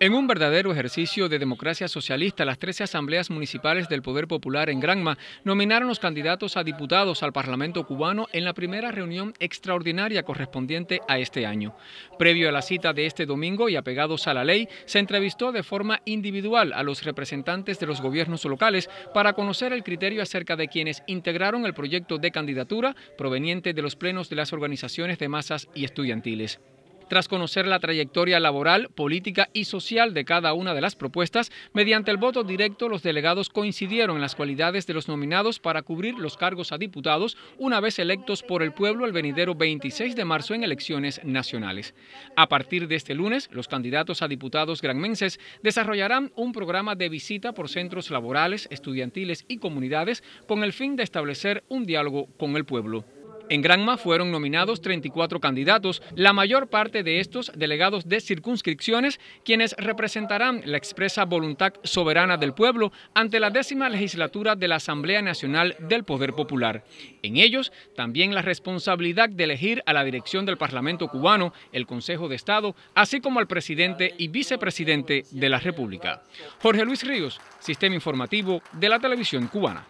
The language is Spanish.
En un verdadero ejercicio de democracia socialista, las 13 asambleas municipales del Poder Popular en Granma nominaron los candidatos a diputados al Parlamento cubano en la primera reunión extraordinaria correspondiente a este año. Previo a la cita de este domingo y apegados a la ley, se entrevistó de forma individual a los representantes de los gobiernos locales para conocer el criterio acerca de quienes integraron el proyecto de candidatura proveniente de los plenos de las organizaciones de masas y estudiantiles tras conocer la trayectoria laboral, política y social de cada una de las propuestas, mediante el voto directo los delegados coincidieron en las cualidades de los nominados para cubrir los cargos a diputados una vez electos por el pueblo el venidero 26 de marzo en elecciones nacionales. A partir de este lunes, los candidatos a diputados granmenses desarrollarán un programa de visita por centros laborales, estudiantiles y comunidades con el fin de establecer un diálogo con el pueblo. En Granma fueron nominados 34 candidatos, la mayor parte de estos delegados de circunscripciones, quienes representarán la expresa voluntad soberana del pueblo ante la décima legislatura de la Asamblea Nacional del Poder Popular. En ellos, también la responsabilidad de elegir a la dirección del Parlamento cubano, el Consejo de Estado, así como al presidente y vicepresidente de la República. Jorge Luis Ríos, Sistema Informativo de la Televisión Cubana.